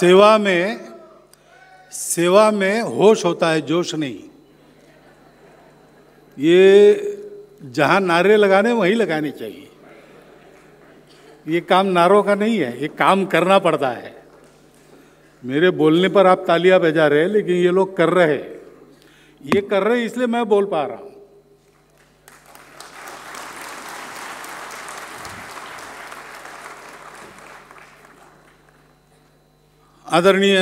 सेवा में सेवा में होश होता है जोश नहीं ये जहाँ नारे लगाने वहीं लगाने चाहिए ये काम नारों का नहीं है ये काम करना पड़ता है मेरे बोलने पर आप तालियां बजा रहे हैं लेकिन ये लोग कर रहे हैं ये कर रहे हैं इसलिए मैं बोल पा रहा हूँ आदरणीय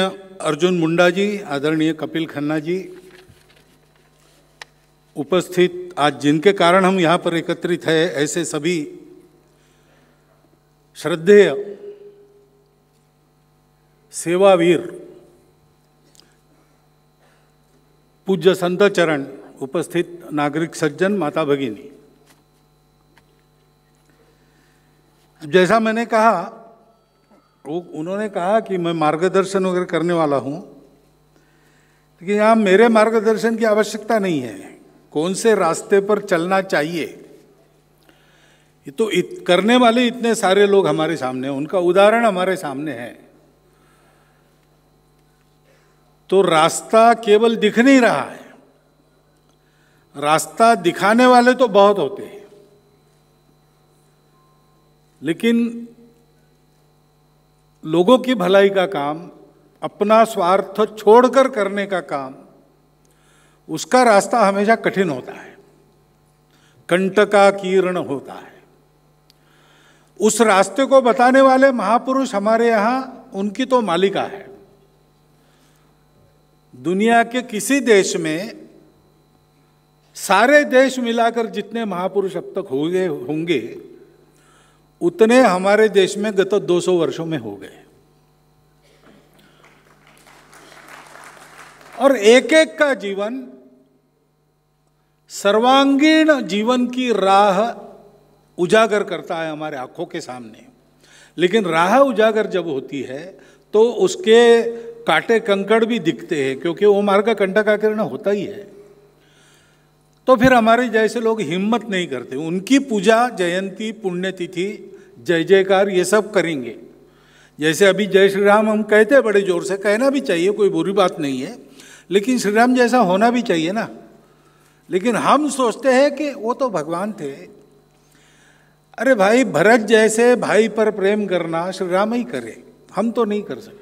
अर्जुन मुंडा जी आदरणीय कपिल खन्ना जी उपस्थित आज जिनके कारण हम यहाँ पर एकत्रित है ऐसे सभी श्रद्धेय सेवावीर पूज्य संत चरण उपस्थित नागरिक सज्जन माता भगिनी जैसा मैंने कहा वो उन्होंने कहा कि मैं मार्गदर्शन वगैरह करने वाला हूँ लेकिन यहाँ मेरे मार्गदर्शन की आवश्यकता नहीं है कौन से रास्ते पर चलना चाहिए तो इत, करने वाले इतने सारे लोग हमारे सामने हैं उनका उदाहरण हमारे सामने है तो रास्ता केवल दिख नहीं रहा है रास्ता दिखाने वाले तो बहुत होते हैं लेकिन लोगों की भलाई का काम अपना स्वार्थ छोड़कर करने का काम उसका रास्ता हमेशा कठिन होता है कंटका कीर्ण होता है उस रास्ते को बताने वाले महापुरुष हमारे यहां उनकी तो मालिका है दुनिया के किसी देश में सारे देश मिलाकर जितने महापुरुष अब तक हो गए होंगे उतने हमारे देश में गत 200 वर्षों में हो गए और एक एक का जीवन सर्वांगीण जीवन की राह उजागर करता है हमारे आंखों के सामने लेकिन राह उजागर जब होती है तो उसके काटे कंकड़ भी दिखते हैं क्योंकि वो मार्ग का कंटकाकरण होता ही है तो फिर हमारे जैसे लोग हिम्मत नहीं करते उनकी पूजा जयंती पुण्यतिथि जय जयकार ये सब करेंगे जैसे अभी जय श्री राम हम कहते हैं बड़े जोर से कहना भी चाहिए कोई बुरी बात नहीं है लेकिन श्री राम जैसा होना भी चाहिए ना लेकिन हम सोचते हैं कि वो तो भगवान थे अरे भाई भरत जैसे भाई पर प्रेम करना श्री राम ही करे हम तो नहीं कर सकते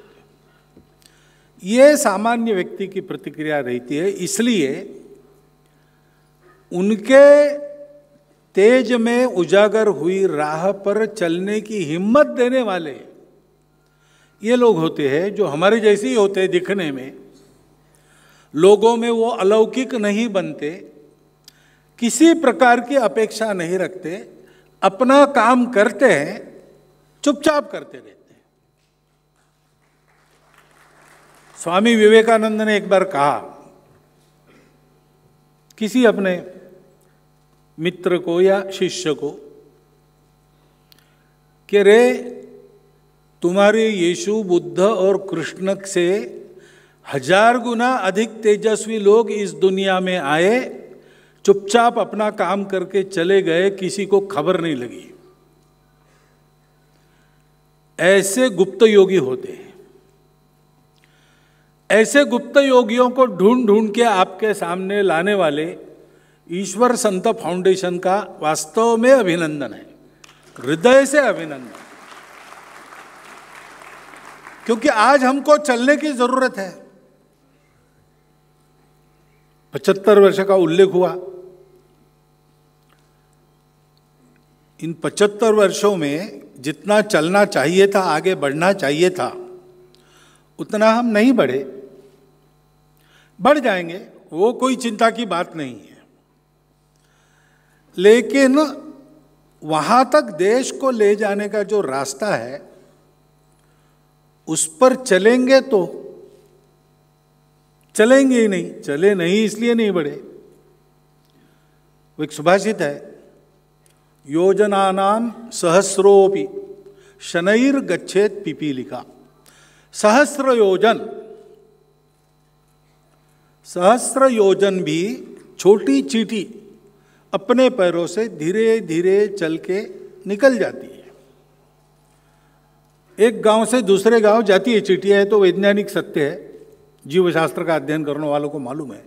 ये सामान्य व्यक्ति की प्रतिक्रिया रहती है इसलिए उनके तेज में उजागर हुई राह पर चलने की हिम्मत देने वाले ये लोग होते हैं जो हमारे जैसे ही होते हैं दिखने में लोगों में वो अलौकिक नहीं बनते किसी प्रकार की अपेक्षा नहीं रखते अपना काम करते हैं चुपचाप करते रहते हैं स्वामी विवेकानंद ने एक बार कहा किसी अपने मित्र को या शिष्य को कि रे तुम्हारे यीशु बुद्ध और कृष्ण से हजार गुना अधिक तेजस्वी लोग इस दुनिया में आए चुपचाप अपना काम करके चले गए किसी को खबर नहीं लगी ऐसे गुप्त योगी होते हैं ऐसे गुप्त योगियों को ढूंढ ढूंढ के आपके सामने लाने वाले ईश्वर संत फाउंडेशन का वास्तव में अभिनंदन है हृदय से अभिनंदन क्योंकि आज हमको चलने की जरूरत है पचहत्तर वर्ष का उल्लेख हुआ इन पचहत्तर वर्षों में जितना चलना चाहिए था आगे बढ़ना चाहिए था उतना हम नहीं बढ़े बढ़ जाएंगे वो कोई चिंता की बात नहीं है लेकिन वहां तक देश को ले जाने का जो रास्ता है उस पर चलेंगे तो चलेंगे ही नहीं चले नहीं इसलिए नहीं बढ़े वो एक सुभाषित है योजना नाम सहस्रोपी शनैर गच्छेत पिपीलिका सहस्र योजन सहस्र योजन भी छोटी चीटी अपने पैरों से धीरे धीरे चल के निकल जाती है एक गांव से दूसरे गांव जाती है चीटियाँ है तो वैज्ञानिक सत्य है जीवशास्त्र का अध्ययन करने वालों को मालूम है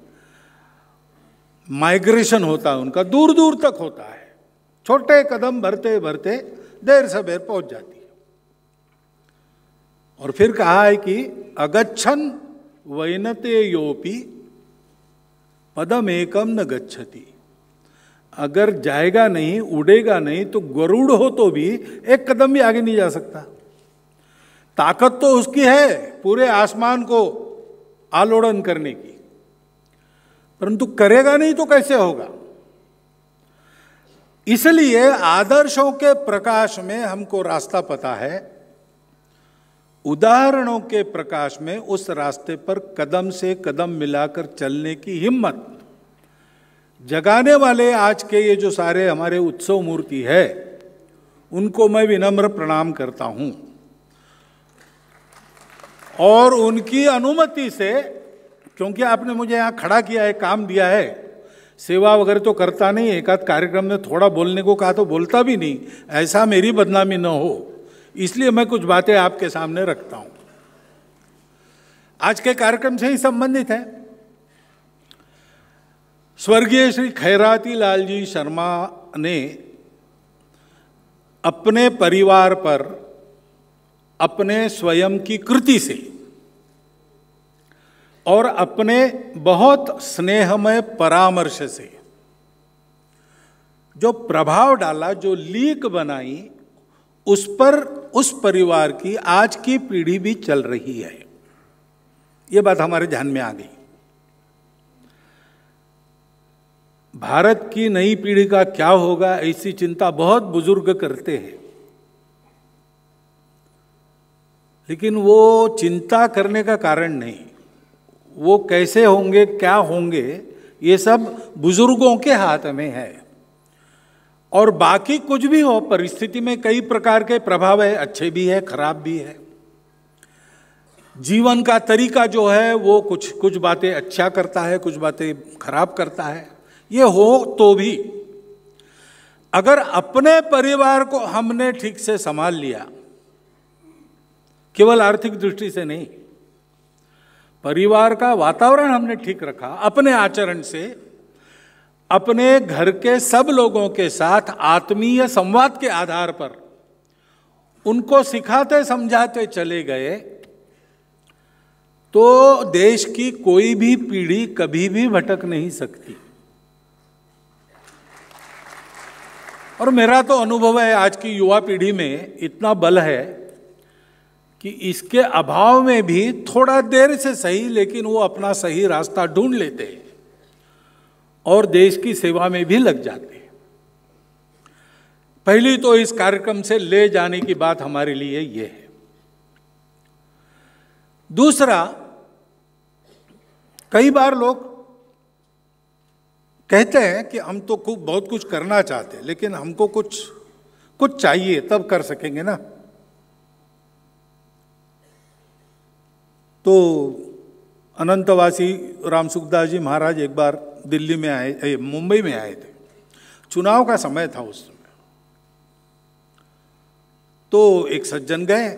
माइग्रेशन होता है उनका दूर दूर तक होता है छोटे कदम भरते भरते देर सबेर पहुंच जाती है और फिर कहा है कि अगच्छन वैनते योपी पदम एकम न गच्छती अगर जाएगा नहीं उड़ेगा नहीं तो गरुड़ हो तो भी एक कदम भी आगे नहीं जा सकता ताकत तो उसकी है पूरे आसमान को आलोड़न करने की परंतु करेगा नहीं तो कैसे होगा इसलिए आदर्शों के प्रकाश में हमको रास्ता पता है उदाहरणों के प्रकाश में उस रास्ते पर कदम से कदम मिलाकर चलने की हिम्मत जगाने वाले आज के ये जो सारे हमारे उत्सव मूर्ति है उनको मैं विनम्र प्रणाम करता हूं और उनकी अनुमति से क्योंकि आपने मुझे यहाँ खड़ा किया है काम दिया है सेवा वगैरह तो करता नहीं एक आध कार्यक्रम में थोड़ा बोलने को कहा तो बोलता भी नहीं ऐसा मेरी बदनामी न हो इसलिए मैं कुछ बातें आपके सामने रखता हूं आज के कार्यक्रम से ही संबंधित है स्वर्गीय श्री खैराती लाल जी शर्मा ने अपने परिवार पर अपने स्वयं की कृति से और अपने बहुत स्नेहमय परामर्श से जो प्रभाव डाला जो लीक बनाई उस पर उस परिवार की आज की पीढ़ी भी चल रही है ये बात हमारे ध्यान में आ गई भारत की नई पीढ़ी का क्या होगा ऐसी चिंता बहुत बुजुर्ग करते हैं लेकिन वो चिंता करने का कारण नहीं वो कैसे होंगे क्या होंगे ये सब बुजुर्गों के हाथ में है और बाकी कुछ भी हो परिस्थिति में कई प्रकार के प्रभाव है अच्छे भी है खराब भी है जीवन का तरीका जो है वो कुछ कुछ बातें अच्छा करता है कुछ बातें खराब करता है ये हो तो भी अगर अपने परिवार को हमने ठीक से संभाल लिया केवल आर्थिक दृष्टि से नहीं परिवार का वातावरण हमने ठीक रखा अपने आचरण से अपने घर के सब लोगों के साथ आत्मीय संवाद के आधार पर उनको सिखाते समझाते चले गए तो देश की कोई भी पीढ़ी कभी भी भटक नहीं सकती और मेरा तो अनुभव है आज की युवा पीढ़ी में इतना बल है कि इसके अभाव में भी थोड़ा देर से सही लेकिन वो अपना सही रास्ता ढूंढ लेते हैं और देश की सेवा में भी लग जाते हैं पहली तो इस कार्यक्रम से ले जाने की बात हमारे लिए ये है दूसरा कई बार लोग कहते हैं कि हम तो खूब बहुत कुछ करना चाहते हैं लेकिन हमको कुछ कुछ चाहिए तब कर सकेंगे ना तो अनंतवासी राम सुखदास जी महाराज एक बार दिल्ली में आए मुंबई में आए थे चुनाव का समय था उस समय तो एक सज्जन गए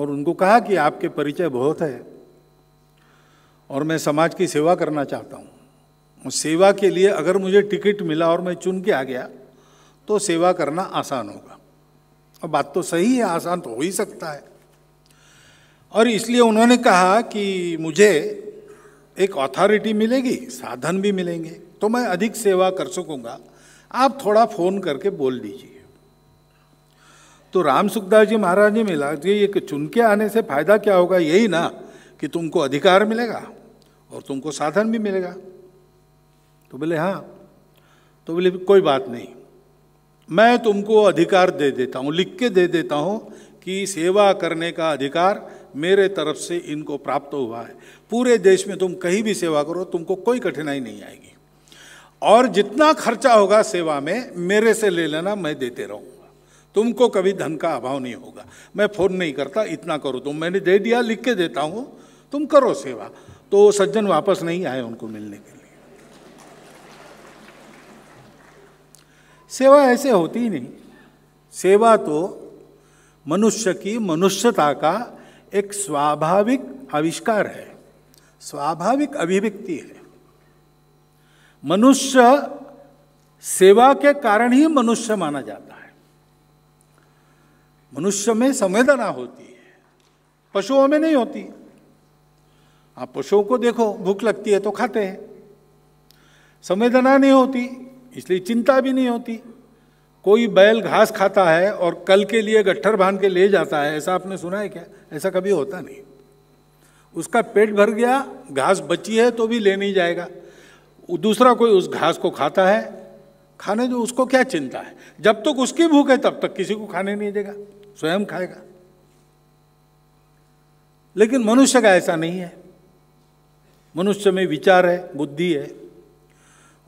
और उनको कहा कि आपके परिचय बहुत है और मैं समाज की सेवा करना चाहता हूँ सेवा के लिए अगर मुझे टिकट मिला और मैं चुन के आ गया तो सेवा करना आसान होगा और बात तो सही है आसान तो हो ही सकता है और इसलिए उन्होंने कहा कि मुझे एक अथॉरिटी मिलेगी साधन भी मिलेंगे तो मैं अधिक सेवा कर सकूंगा आप थोड़ा फोन करके बोल दीजिए तो राम सुखदास जी महाराज ने मिला जी एक चुन के आने से फायदा क्या होगा यही ना कि तुमको अधिकार मिलेगा और तुमको साधन भी मिलेगा तो बोले हाँ तो बोले कोई बात नहीं मैं तुमको अधिकार दे देता हूँ लिख के दे देता हूँ कि सेवा करने का अधिकार मेरे तरफ से इनको प्राप्त हुआ है पूरे देश में तुम कहीं भी सेवा करो तुमको कोई कठिनाई नहीं आएगी और जितना खर्चा होगा सेवा में मेरे से ले लेना मैं देते रहूँगा तुमको कभी धन का अभाव नहीं होगा मैं फ़ोन नहीं करता इतना करो तुम मैंने दे दिया लिख के देता हूँ तुम करो सेवा तो सज्जन वापस नहीं आए उनको मिलने के सेवा ऐसे होती ही नहीं सेवा तो मनुष्य की मनुष्यता का एक स्वाभाविक आविष्कार है स्वाभाविक अभिव्यक्ति है मनुष्य सेवा के कारण ही मनुष्य माना जाता है मनुष्य में संवेदना होती है पशुओं में नहीं होती आप पशुओं को देखो भूख लगती है तो खाते हैं संवेदना नहीं होती इसलिए चिंता भी नहीं होती कोई बैल घास खाता है और कल के लिए गट्ठर बांध के ले जाता है ऐसा आपने सुना है क्या ऐसा कभी होता नहीं उसका पेट भर गया घास बची है तो भी ले नहीं जाएगा दूसरा कोई उस घास को खाता है खाने दो उसको क्या चिंता है जब तक तो उसकी भूख है तब तक किसी को खाने नहीं देगा स्वयं खाएगा लेकिन मनुष्य का ऐसा नहीं है मनुष्य में विचार है बुद्धि है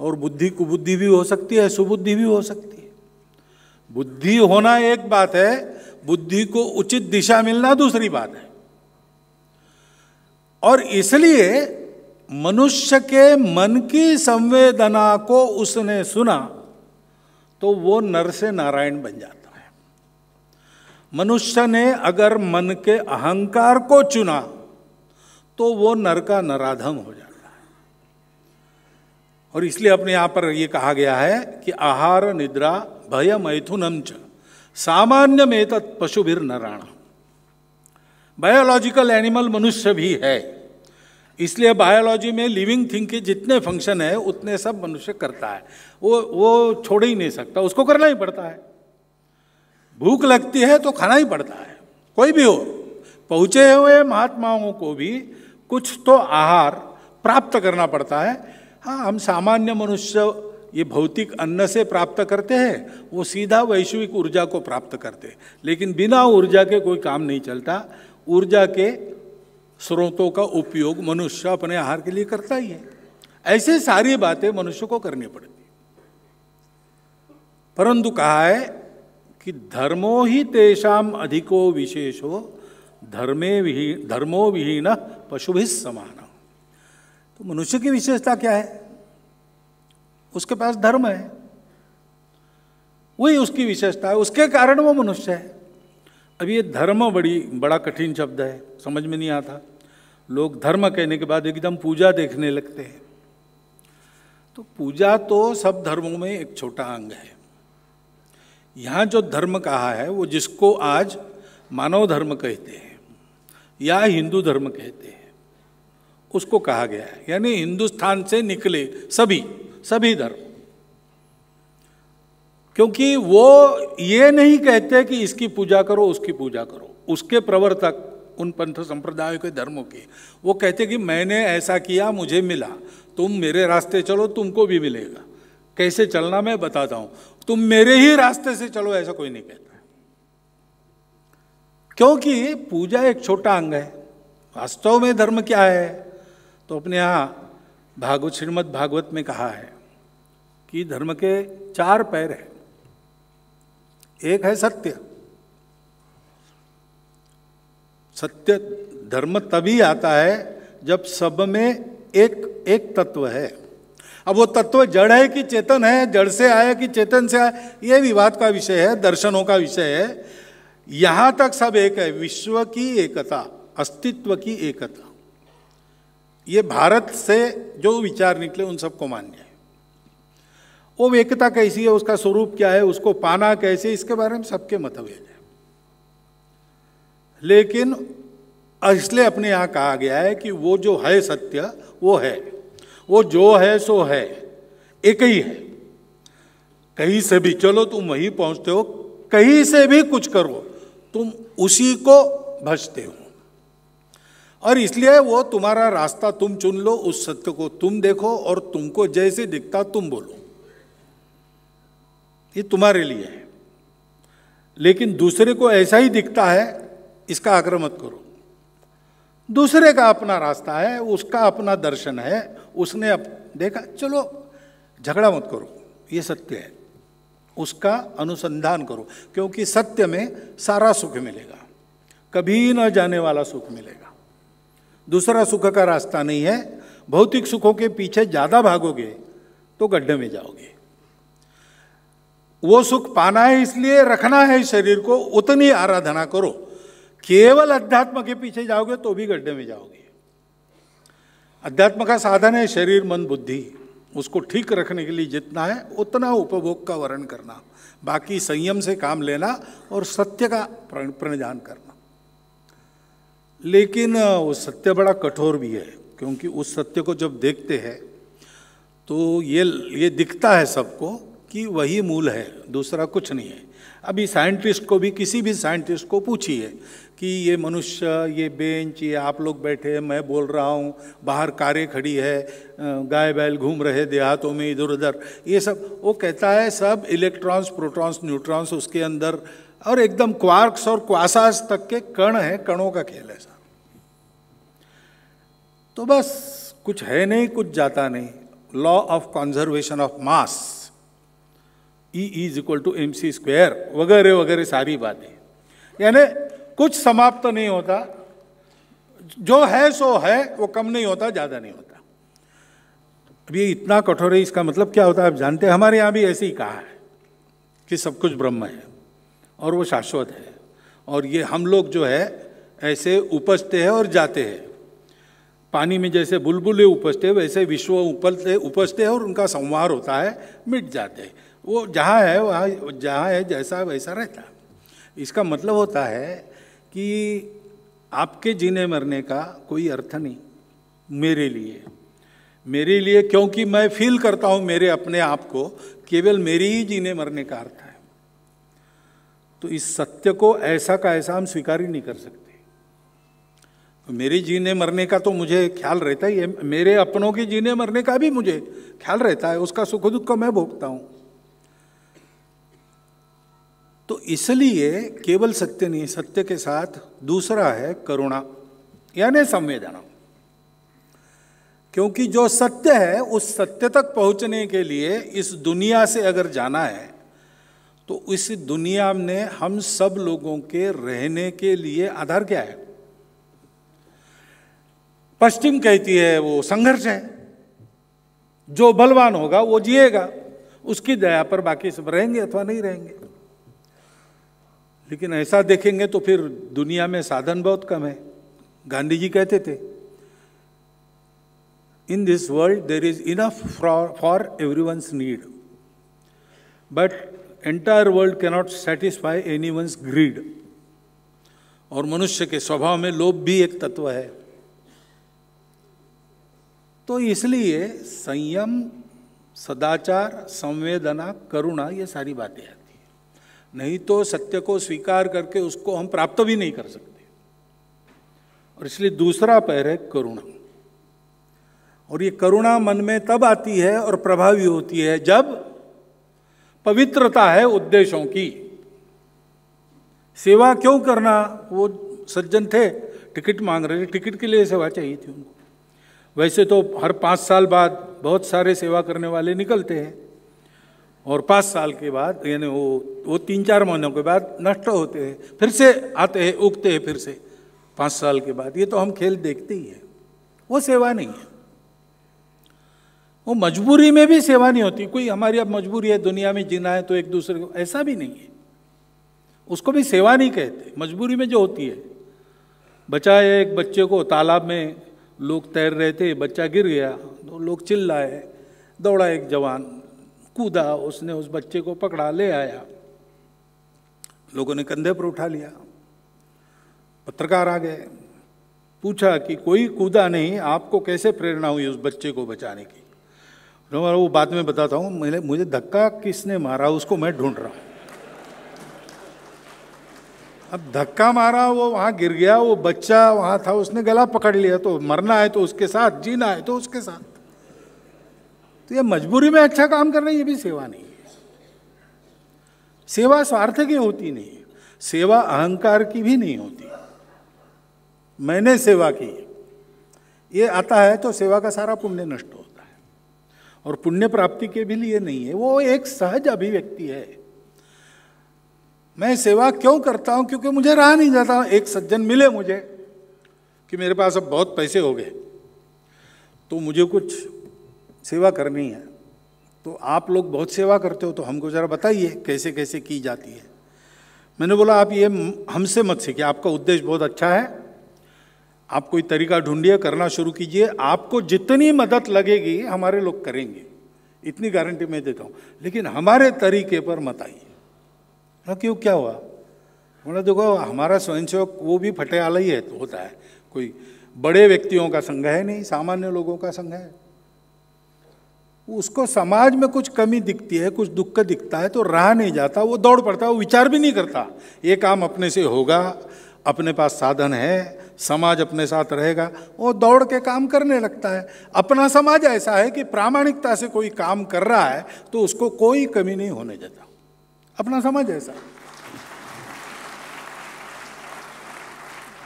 और बुद्धि कुबुद्धि भी हो सकती है सुबुद्धि भी हो सकती है बुद्धि होना एक बात है बुद्धि को उचित दिशा मिलना दूसरी बात है और इसलिए मनुष्य के मन की संवेदना को उसने सुना तो वो नर से नारायण बन जाता है मनुष्य ने अगर मन के अहंकार को चुना तो वो नर का नराधम हो जाता और इसलिए अपने यहाँ पर ये कहा गया है कि आहार निद्रा भय मैथुनम च सामान्य में तत् पशुभिर नाराण बायोलॉजिकल एनिमल मनुष्य भी है इसलिए बायोलॉजी में लिविंग थिंग के जितने फंक्शन है उतने सब मनुष्य करता है वो वो छोड़ ही नहीं सकता उसको करना ही पड़ता है भूख लगती है तो खाना ही पड़ता है कोई भी हो पहुँचे हुए महात्माओं को भी कुछ तो आहार प्राप्त करना पड़ता है हाँ हम सामान्य मनुष्य ये भौतिक अन्न से प्राप्त करते हैं वो सीधा वैश्विक ऊर्जा को प्राप्त करते हैं लेकिन बिना ऊर्जा के कोई काम नहीं चलता ऊर्जा के स्रोतों का उपयोग मनुष्य अपने आहार के लिए करता ही है ऐसे सारी बातें मनुष्य को करनी पड़ती परंतु कहा है कि धर्मो ही तेषाम अधिको विशेषो धर्मे विही, धर्मो विहीन भी समान तो मनुष्य की विशेषता क्या है उसके पास धर्म है वही उसकी विशेषता है उसके कारण वो मनुष्य है अब ये धर्म बड़ी बड़ा कठिन शब्द है समझ में नहीं आता लोग धर्म कहने के बाद एकदम पूजा देखने लगते हैं तो पूजा तो सब धर्मों में एक छोटा अंग है यहाँ जो धर्म कहा है वो जिसको आज मानव धर्म कहते हैं या हिंदू धर्म कहते हैं उसको कहा गया है यानी हिंदुस्तान से निकले सभी सभी धर्म क्योंकि वो ये नहीं कहते कि इसकी पूजा करो उसकी पूजा करो उसके प्रवर्तक उन पंथ संप्रदायों के धर्मों के वो कहते कि मैंने ऐसा किया मुझे मिला तुम मेरे रास्ते चलो तुमको भी मिलेगा कैसे चलना मैं बताता हूं तुम मेरे ही रास्ते से चलो ऐसा कोई नहीं कहता क्योंकि पूजा एक छोटा अंग है वास्तव में धर्म क्या है तो अपने यहाँ भागवत श्रीमद भागवत में कहा है कि धर्म के चार पैर हैं एक है सत्य सत्य धर्म तभी आता है जब सब में एक एक तत्व है अब वो तत्व जड़ है कि चेतन है जड़ से आया कि चेतन से आया ये विवाद का विषय है दर्शनों का विषय है यहां तक सब एक है विश्व की एकता अस्तित्व की एकता ये भारत से जो विचार निकले उन सबको मान्य है वो एकता कैसी है उसका स्वरूप क्या है उसको पाना कैसे इसके बारे में सबके मतभेद है लेकिन इसलिए अपने यहां कहा गया है कि वो जो है सत्य वो है वो जो है सो है एक ही है कहीं से भी चलो तुम वहीं पहुंचते हो कहीं से भी कुछ करो तुम उसी को भजते हो और इसलिए वो तुम्हारा रास्ता तुम चुन लो उस सत्य को तुम देखो और तुमको जैसे दिखता तुम बोलो ये तुम्हारे लिए है लेकिन दूसरे को ऐसा ही दिखता है इसका आग्रह मत करो दूसरे का अपना रास्ता है उसका अपना दर्शन है उसने अप, देखा चलो झगड़ा मत करो ये सत्य है उसका अनुसंधान करो क्योंकि सत्य में सारा सुख मिलेगा कभी न जाने वाला सुख मिलेगा दूसरा सुख का रास्ता नहीं है भौतिक सुखों के पीछे ज़्यादा भागोगे तो गड्ढे में जाओगे वो सुख पाना है इसलिए रखना है शरीर को उतनी आराधना करो केवल अध्यात्म के पीछे जाओगे तो भी गड्ढे में जाओगे अध्यात्म का साधन है शरीर मन बुद्धि उसको ठीक रखने के लिए जितना है उतना उपभोग का वर्ण करना बाकी संयम से काम लेना और सत्य का प्रणिधान करना लेकिन वो सत्य बड़ा कठोर भी है क्योंकि उस सत्य को जब देखते हैं तो ये ये दिखता है सबको कि वही मूल है दूसरा कुछ नहीं है अभी साइंटिस्ट को भी किसी भी साइंटिस्ट को पूछिए कि ये मनुष्य ये बेंच ये आप लोग बैठे मैं बोल रहा हूँ बाहर कारें खड़ी है गाय बैल घूम रहे देहातों में इधर उधर ये सब वो कहता है सब इलेक्ट्रॉन्स प्रोटॉन्स न्यूट्रॉन्स उसके अंदर और एकदम क्वार्क्स और क्वासास तक के कण है कणों का खेल है तो बस कुछ है नहीं कुछ जाता नहीं law of conservation of mass E is equal to M C square वगैरह वगैरह सारी बातें यानी कुछ समाप्त तो नहीं होता जो है सो है वो कम नहीं होता ज़्यादा नहीं होता अब ये इतना कठोर है इसका मतलब क्या होता है आप जानते हैं हमारे यहाँ भी ऐसे ही कहा है कि सब कुछ ब्रह्म है और वो शाश्वत है और ये हम लोग जो है ऐसे उपजते हैं और जाते हैं पानी में जैसे बुलबुले उपजते वैसे विश्व उपलते उपजते हैं और उनका संवार होता है मिट जाते हैं वो जहाँ है वहाँ जहाँ है जैसा वैसा रहता इसका मतलब होता है कि आपके जीने मरने का कोई अर्थ नहीं मेरे लिए मेरे लिए क्योंकि मैं फील करता हूँ मेरे अपने आप को केवल मेरे ही जीने मरने का अर्थ है तो इस सत्य को ऐसा का ऐसा हम स्वीकार ही नहीं कर सकते मेरे जीने मरने का तो मुझे ख्याल रहता ही है मेरे अपनों के जीने मरने का भी मुझे ख्याल रहता है उसका सुख दुख को मैं भोगता हूं तो इसलिए केवल सत्य नहीं सत्य के साथ दूसरा है करुणा यानी संवेदना क्योंकि जो सत्य है उस सत्य तक पहुंचने के लिए इस दुनिया से अगर जाना है तो इस दुनिया ने हम सब लोगों के रहने के लिए आधार क्या है पश्चिम कहती है वो संघर्ष है जो बलवान होगा वो जिएगा उसकी दया पर बाकी सब रहेंगे अथवा नहीं रहेंगे लेकिन ऐसा देखेंगे तो फिर दुनिया में साधन बहुत कम है गांधी जी कहते थे in this world there is enough for everyone's need but entire world cannot satisfy anyone's greed और मनुष्य के स्वभाव में लोभ भी एक तत्व है तो इसलिए संयम सदाचार संवेदना करुणा ये सारी बातें आती है नहीं तो सत्य को स्वीकार करके उसको हम प्राप्त भी नहीं कर सकते और इसलिए दूसरा पैर है करुणा और ये करुणा मन में तब आती है और प्रभावी होती है जब पवित्रता है उद्देश्यों की सेवा क्यों करना वो सज्जन थे टिकट मांग रहे थे टिकट के लिए सेवा चाहिए थी उनको वैसे तो हर पाँच साल बाद बहुत सारे सेवा करने वाले निकलते हैं और पाँच साल के बाद यानी वो वो तीन चार महीनों के बाद नष्ट होते हैं फिर से आते हैं उगते हैं फिर से पाँच साल के बाद ये तो हम खेल देखते ही हैं वो सेवा नहीं है वो मजबूरी में भी सेवा नहीं होती कोई हमारी अब मजबूरी है दुनिया में जीना है तो एक दूसरे को ऐसा भी नहीं है उसको भी सेवा नहीं कहते मजबूरी में जो होती है बचाए एक बच्चे को तालाब में लोग तैर रहे थे बच्चा गिर गया तो लोग चिल्लाए दौड़ा एक जवान कूदा उसने उस बच्चे को पकड़ा ले आया लोगों ने कंधे पर उठा लिया पत्रकार आ गए पूछा कि कोई कूदा नहीं आपको कैसे प्रेरणा हुई उस बच्चे को बचाने की वो बाद में बताता हूँ मुझे मुझे धक्का किसने मारा उसको मैं ढूंढ रहा हूँ अब धक्का मारा वो वहाँ गिर गया वो बच्चा वहाँ था उसने गला पकड़ लिया तो मरना है तो उसके साथ जीना है तो उसके साथ तो ये मजबूरी में अच्छा काम कर हैं ये भी सेवा नहीं है सेवा स्वार्थ की होती नहीं सेवा अहंकार की भी नहीं होती मैंने सेवा की ये आता है तो सेवा का सारा पुण्य नष्ट होता है और पुण्य प्राप्ति के भी लिए नहीं है वो एक सहज अभिव्यक्ति है मैं सेवा क्यों करता हूँ क्योंकि मुझे रहा नहीं जाता एक सज्जन मिले मुझे कि मेरे पास अब बहुत पैसे हो गए तो मुझे कुछ सेवा करनी है तो आप लोग बहुत सेवा करते हो तो हमको ज़रा बताइए कैसे कैसे की जाती है मैंने बोला आप ये हमसे मत सीखिए आपका उद्देश्य बहुत अच्छा है आप कोई तरीका ढूंढिए करना शुरू कीजिए आपको जितनी मदद लगेगी हमारे लोग करेंगे इतनी गारंटी मैं देता हूँ लेकिन हमारे तरीके पर मत आइए बोला हाँ, क्यों क्या हुआ बोला देखो हमारा स्वयंसेवक वो भी फटेला ही है तो होता है कोई बड़े व्यक्तियों का संघ है नहीं सामान्य लोगों का संघ है उसको समाज में कुछ कमी दिखती है कुछ दुख दिखता है तो रहा नहीं जाता वो दौड़ पड़ता वो विचार भी नहीं करता ये काम अपने से होगा अपने पास साधन है समाज अपने साथ रहेगा वो दौड़ के काम करने लगता है अपना समाज ऐसा है कि प्रामाणिकता से कोई काम कर रहा है तो उसको कोई कमी नहीं होने देता अपना समझ ऐसा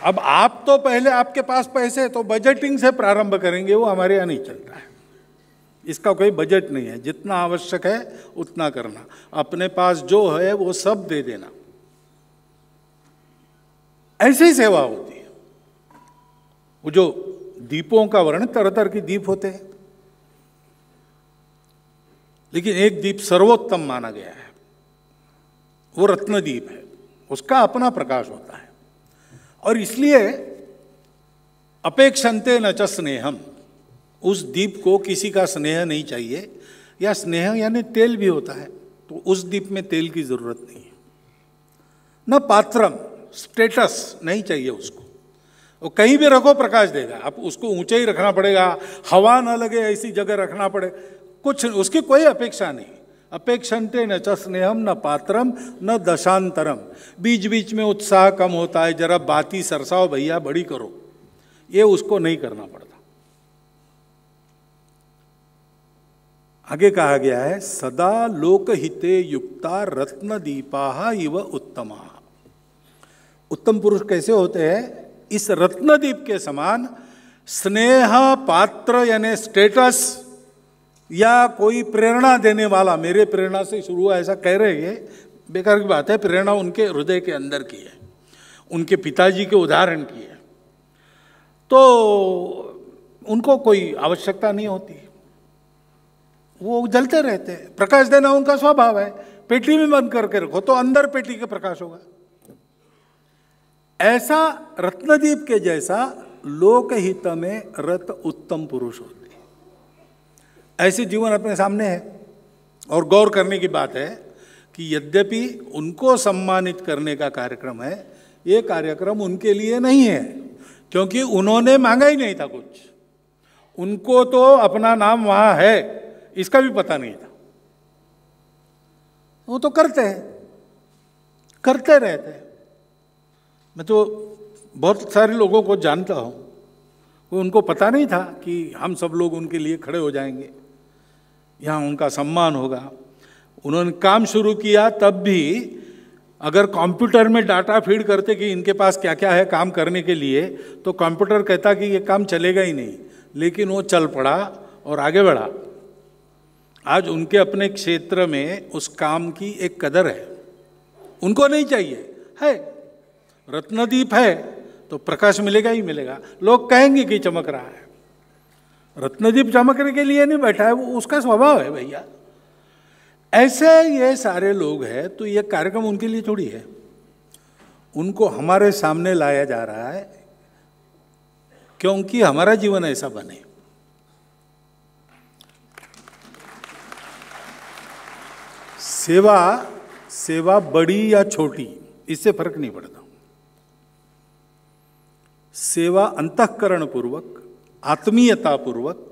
अब आप तो पहले आपके पास पैसे तो बजटिंग से प्रारंभ करेंगे वो हमारे यहाँ नहीं चल रहा है इसका कोई बजट नहीं है जितना आवश्यक है उतना करना अपने पास जो है वो सब दे देना ऐसी सेवा होती है वो जो दीपों का वर्ण तरह तरह के दीप होते हैं लेकिन एक दीप सर्वोत्तम माना गया है वो रत्नदीप है उसका अपना प्रकाश होता है और इसलिए अपेक्षंते न च स्नेहम उस दीप को किसी का स्नेह नहीं चाहिए या स्नेह यानी तेल भी होता है तो उस दीप में तेल की जरूरत नहीं है न पात्रम स्टेटस नहीं चाहिए उसको वो कहीं भी रखो प्रकाश देगा आप उसको ऊंचा ही रखना पड़ेगा हवा ना लगे ऐसी जगह रखना पड़े कुछ उसकी कोई अपेक्षा नहीं अपेक्षंते न च स्नेहम न पात्रम न दशांतरम बीच बीच में उत्साह कम होता है जरा बाती सरसाओ भैया बड़ी करो ये उसको नहीं करना पड़ता आगे कहा गया है सदा लोकहिते युक्ता रत्न दीपा इव उत्तमा उत्तम पुरुष कैसे होते हैं इस रत्नदीप के समान स्नेह पात्र यानी स्टेटस या कोई प्रेरणा देने वाला मेरे प्रेरणा से शुरू हुआ ऐसा कह रहे हैं बेकार की बात है प्रेरणा उनके हृदय के अंदर की है उनके पिताजी के उदाहरण की है तो उनको कोई आवश्यकता नहीं होती वो जलते रहते हैं प्रकाश देना उनका स्वभाव है पेटी में बंद करके रखो तो अंदर पेटी के प्रकाश होगा ऐसा रत्नदीप के जैसा लोकहित में रत उत्तम पुरुष होता ऐसे जीवन अपने सामने है और गौर करने की बात है कि यद्यपि उनको सम्मानित करने का कार्यक्रम है ये कार्यक्रम उनके लिए नहीं है क्योंकि उन्होंने मांगा ही नहीं था कुछ उनको तो अपना नाम वहाँ है इसका भी पता नहीं था वो तो करते हैं करते रहते हैं मैं तो बहुत सारे लोगों को जानता हूँ उनको पता नहीं था कि हम सब लोग उनके लिए खड़े हो जाएंगे यहाँ उनका सम्मान होगा उन्होंने काम शुरू किया तब भी अगर कंप्यूटर में डाटा फीड करते कि इनके पास क्या क्या है काम करने के लिए तो कंप्यूटर कहता कि ये काम चलेगा ही नहीं लेकिन वो चल पड़ा और आगे बढ़ा आज उनके अपने क्षेत्र में उस काम की एक कदर है उनको नहीं चाहिए है रत्नदीप है तो प्रकाश मिलेगा ही मिलेगा लोग कहेंगे कि चमक रहा है रत्नदीप चमकने के लिए नहीं बैठा है वो उसका स्वभाव है भैया ऐसे ये सारे लोग हैं तो ये कार्यक्रम उनके लिए थोड़ी है उनको हमारे सामने लाया जा रहा है क्योंकि हमारा जीवन ऐसा बने सेवा सेवा बड़ी या छोटी इससे फर्क नहीं पड़ता सेवा अंतकरण पूर्वक आत्मीयतापूर्वक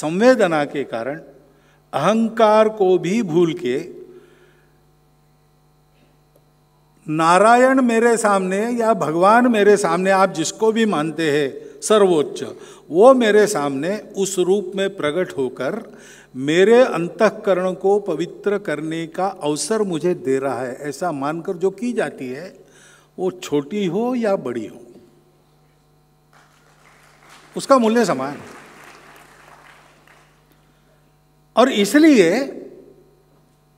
संवेदना के कारण अहंकार को भी भूल के नारायण मेरे सामने या भगवान मेरे सामने आप जिसको भी मानते हैं सर्वोच्च वो मेरे सामने उस रूप में प्रकट होकर मेरे अंतकरण को पवित्र करने का अवसर मुझे दे रहा है ऐसा मानकर जो की जाती है वो छोटी हो या बड़ी हो उसका मूल्य समान और इसलिए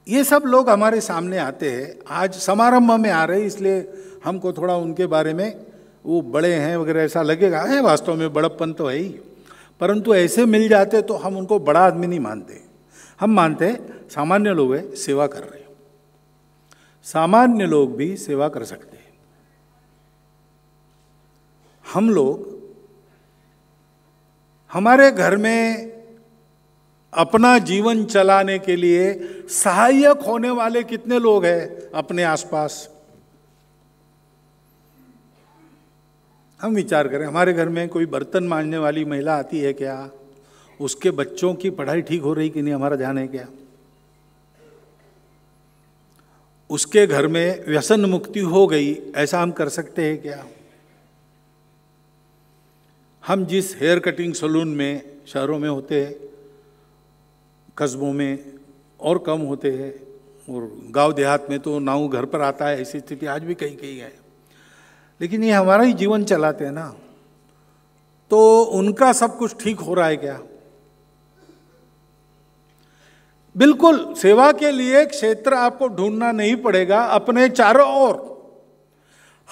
ये सब लोग हमारे सामने आते हैं आज समारंभ में आ रहे इसलिए हमको थोड़ा उनके बारे में वो बड़े हैं वगैरह ऐसा लगेगा है वास्तव में बड़प्पन तो है ही परंतु ऐसे मिल जाते तो हम उनको बड़ा आदमी नहीं मानते हम मानते सामान्य लोग है सेवा कर रहे सामान्य लोग भी सेवा कर सकते हैं हम लोग हमारे घर में अपना जीवन चलाने के लिए सहायक होने वाले कितने लोग हैं अपने आसपास हम विचार करें हमारे घर में कोई बर्तन मांजने वाली महिला आती है क्या उसके बच्चों की पढ़ाई ठीक हो रही कि नहीं हमारा ध्यान है क्या उसके घर में व्यसन मुक्ति हो गई ऐसा हम कर सकते हैं क्या हम जिस हेयर कटिंग सलून में शहरों में होते हैं कस्बों में और कम होते हैं और गांव देहात में तो नाऊ घर पर आता है ऐसी स्थिति आज भी कहीं कहीं है लेकिन ये हमारा ही जीवन चलाते हैं ना तो उनका सब कुछ ठीक हो रहा है क्या बिल्कुल सेवा के लिए क्षेत्र आपको ढूंढना नहीं पड़ेगा अपने चारों ओर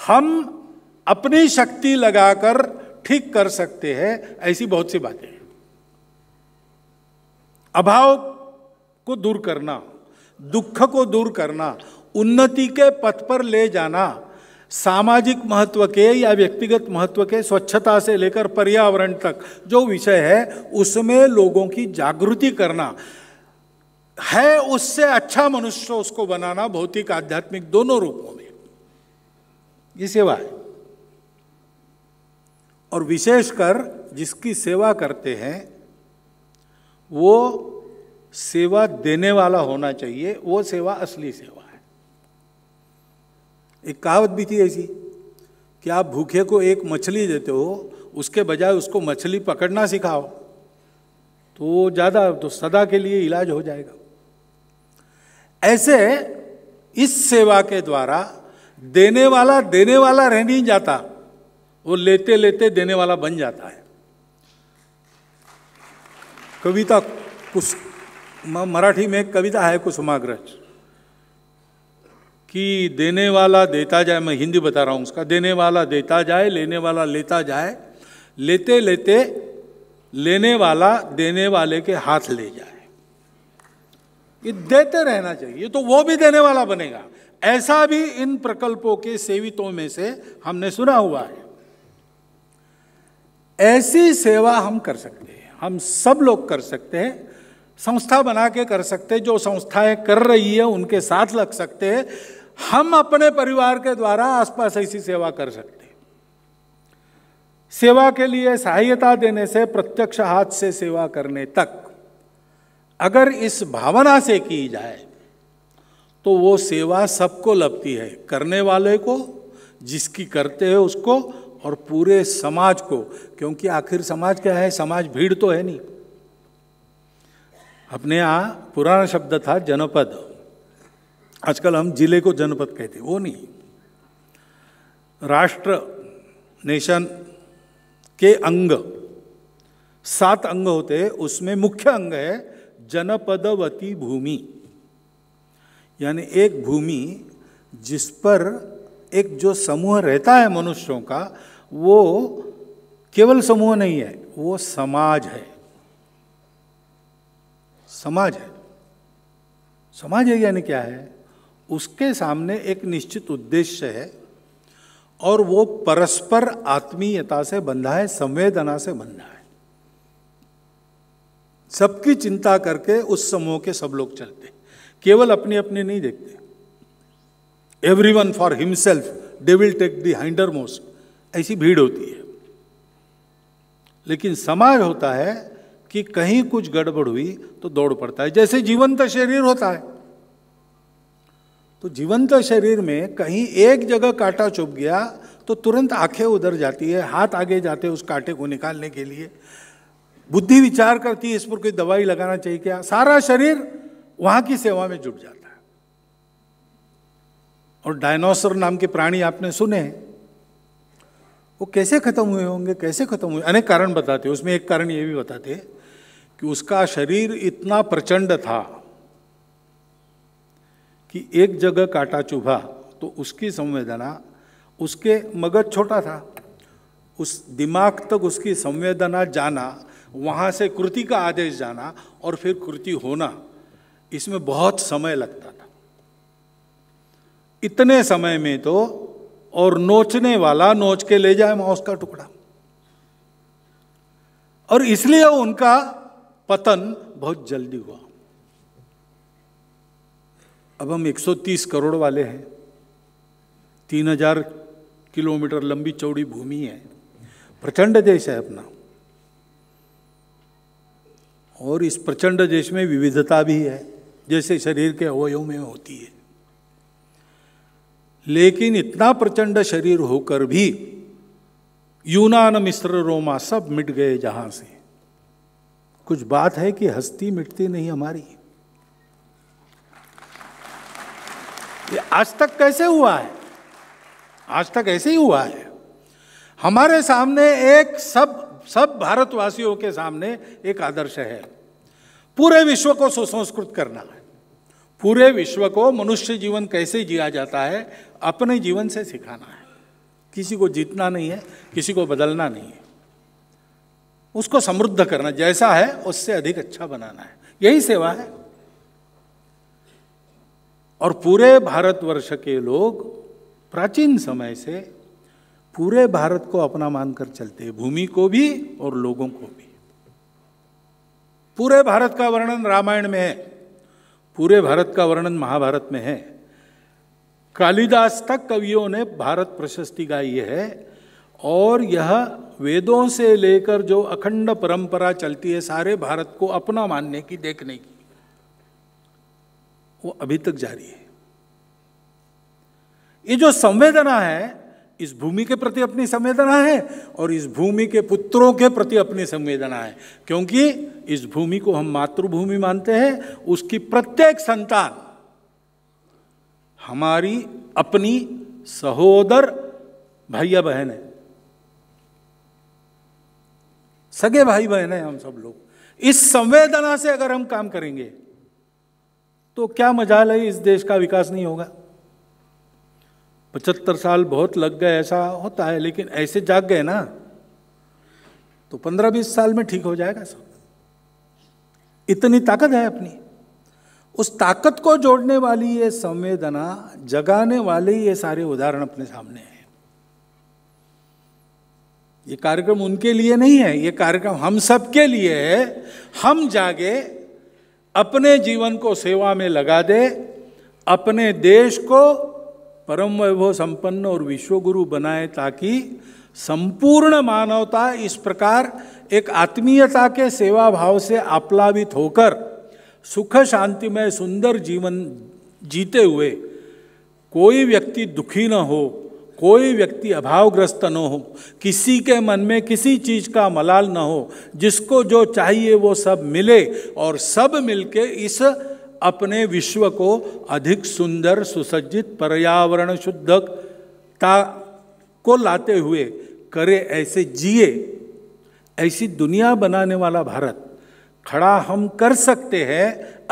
हम अपनी शक्ति लगाकर ठीक कर सकते हैं ऐसी बहुत सी बातें अभाव को दूर करना दुख को दूर करना उन्नति के पथ पर ले जाना सामाजिक महत्व के या व्यक्तिगत महत्व के स्वच्छता से लेकर पर्यावरण तक जो विषय है उसमें लोगों की जागृति करना है उससे अच्छा मनुष्य उसको बनाना भौतिक आध्यात्मिक दोनों रूपों में ये सेवा है और विशेषकर जिसकी सेवा करते हैं वो सेवा देने वाला होना चाहिए वो सेवा असली सेवा है एक कहावत भी थी ऐसी कि आप भूखे को एक मछली देते हो उसके बजाय उसको मछली पकड़ना सिखाओ तो वो ज़्यादा तो सदा के लिए इलाज हो जाएगा ऐसे इस सेवा के द्वारा देने वाला देने वाला रह नहीं जाता वो लेते लेते देने वाला बन जाता है कविता कुछ मराठी में कविता है कुसुमाग्रज कि देने वाला देता जाए मैं हिंदी बता रहा हूँ उसका देने वाला देता जाए लेने वाला लेता जाए लेते लेते लेने वाला देने वाले के हाथ ले जाए ये देते रहना चाहिए तो वो भी देने वाला बनेगा ऐसा भी इन प्रकल्पों के सेवितों में से हमने सुना हुआ है ऐसी सेवा हम कर सकते हैं हम सब लोग कर सकते हैं संस्था बना के कर सकते हैं जो संस्थाएं कर रही है उनके साथ लग सकते हैं हम अपने परिवार के द्वारा आसपास ऐसी सेवा कर सकते हैं सेवा के लिए सहायता देने से प्रत्यक्ष हाथ से सेवा करने तक अगर इस भावना से की जाए तो वो सेवा सबको लगती है करने वाले को जिसकी करते हैं उसको और पूरे समाज को क्योंकि आखिर समाज क्या है समाज भीड़ तो है नहीं अपने यहाँ पुराना शब्द था जनपद आजकल हम जिले को जनपद कहते वो नहीं राष्ट्र नेशन के अंग सात अंग होते हैं उसमें मुख्य अंग है जनपदवती भूमि यानी एक भूमि जिस पर एक जो समूह रहता है मनुष्यों का वो केवल समूह नहीं है वो समाज है समाज है समाज है यानी क्या है उसके सामने एक निश्चित उद्देश्य है और वो परस्पर आत्मीयता से बंधा है संवेदना से बंधा है सबकी चिंता करके उस समूह के सब लोग चलते केवल अपने अपने नहीं देखते every one for himself devil take the hindmost ऐसी भीड़ होती है लेकिन समाज होता है कि कहीं कुछ गड़बड़ हुई तो दौड़ पड़ता है जैसे जीवंत शरीर होता है तो जीवंत शरीर में कहीं एक जगह कांटा चुप गया तो तुरंत आंखें उधर जाती है हाथ आगे जाते हैं उस कांटे को निकालने के लिए बुद्धि विचार करती है इस पर कोई दवाई लगाना चाहिए क्या सारा शरीर वहां की सेवा में जुट जाता है और डायनासोर नाम के प्राणी आपने सुने हैं वो कैसे ख़त्म हुए होंगे कैसे ख़त्म हुए अनेक कारण बताते हैं उसमें एक कारण ये भी बताते हैं कि उसका शरीर इतना प्रचंड था कि एक जगह काटा चुभा तो उसकी संवेदना उसके मगज छोटा था उस दिमाग तक उसकी संवेदना जाना वहाँ से कृति का आदेश जाना और फिर कृति होना इसमें बहुत समय लगता था इतने समय में तो और नोचने वाला नोच के ले जाए मांस का टुकड़ा और इसलिए उनका पतन बहुत जल्दी हुआ अब हम 130 करोड़ वाले हैं 3000 किलोमीटर लंबी चौड़ी भूमि है प्रचंड देश है अपना और इस प्रचंड देश में विविधता भी है जैसे शरीर के अवयव में होती है लेकिन इतना प्रचंड शरीर होकर भी यूनान मिश्र रोमा सब मिट गए जहां से कुछ बात है कि हस्ती मिटती नहीं हमारी ये आज तक कैसे हुआ है आज तक ऐसे ही हुआ है हमारे सामने एक सब सब भारतवासियों के सामने एक आदर्श है पूरे विश्व को सुसंस्कृत करना है पूरे विश्व को मनुष्य जीवन कैसे जिया जाता है अपने जीवन से सिखाना है किसी को जीतना नहीं है किसी को बदलना नहीं है उसको समृद्ध करना जैसा है उससे अधिक अच्छा बनाना है यही सेवा है और पूरे भारतवर्ष के लोग प्राचीन समय से पूरे भारत को अपना मानकर चलते भूमि को भी और लोगों को भी पूरे भारत का वर्णन रामायण में है पूरे भारत का वर्णन महाभारत में है कालिदास तक कवियों ने भारत प्रशस्ति गाई है और यह वेदों से लेकर जो अखंड परंपरा चलती है सारे भारत को अपना मानने की देखने की वो अभी तक जारी है ये जो संवेदना है इस भूमि के प्रति अपनी संवेदना है और इस भूमि के पुत्रों के प्रति अपनी संवेदना है क्योंकि इस भूमि को हम मातृभूमि मानते हैं उसकी प्रत्येक संतान हमारी अपनी सहोदर भैया बहन है सगे भाई बहन है हम सब लोग इस संवेदना से अगर हम काम करेंगे तो क्या मजा है इस देश का विकास नहीं होगा पचहत्तर साल बहुत लग गए ऐसा होता है लेकिन ऐसे जाग गए ना तो पंद्रह बीस साल में ठीक हो जाएगा सब इतनी ताकत है अपनी उस ताकत को जोड़ने वाली ये संवेदना जगाने वाले ये सारे उदाहरण अपने सामने हैं ये कार्यक्रम उनके लिए नहीं है ये कार्यक्रम हम सबके लिए है हम जागे अपने जीवन को सेवा में लगा दे अपने देश को परम वैभव संपन्न और विश्वगुरु बनाए ताकि संपूर्ण मानवता इस प्रकार एक आत्मीयता के सेवा भाव से आप्लावित होकर सुख शांति में सुंदर जीवन जीते हुए कोई व्यक्ति दुखी न हो कोई व्यक्ति अभावग्रस्त न हो किसी के मन में किसी चीज का मलाल न हो जिसको जो चाहिए वो सब मिले और सब मिलके इस अपने विश्व को अधिक सुंदर सुसज्जित पर्यावरण शुद्धता को लाते हुए करे ऐसे जिए ऐसी दुनिया बनाने वाला भारत खड़ा हम कर सकते हैं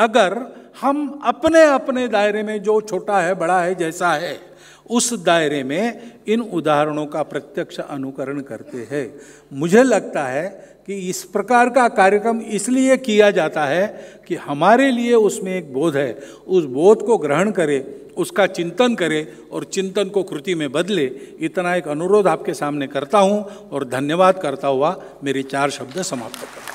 अगर हम अपने अपने दायरे में जो छोटा है बड़ा है जैसा है उस दायरे में इन उदाहरणों का प्रत्यक्ष अनुकरण करते हैं मुझे लगता है कि इस प्रकार का कार्यक्रम इसलिए किया जाता है कि हमारे लिए उसमें एक बोध है उस बोध को ग्रहण करें उसका चिंतन करें और चिंतन को कृति में बदले इतना एक अनुरोध आपके सामने करता हूं और धन्यवाद करता हुआ मेरे चार शब्द समाप्त करता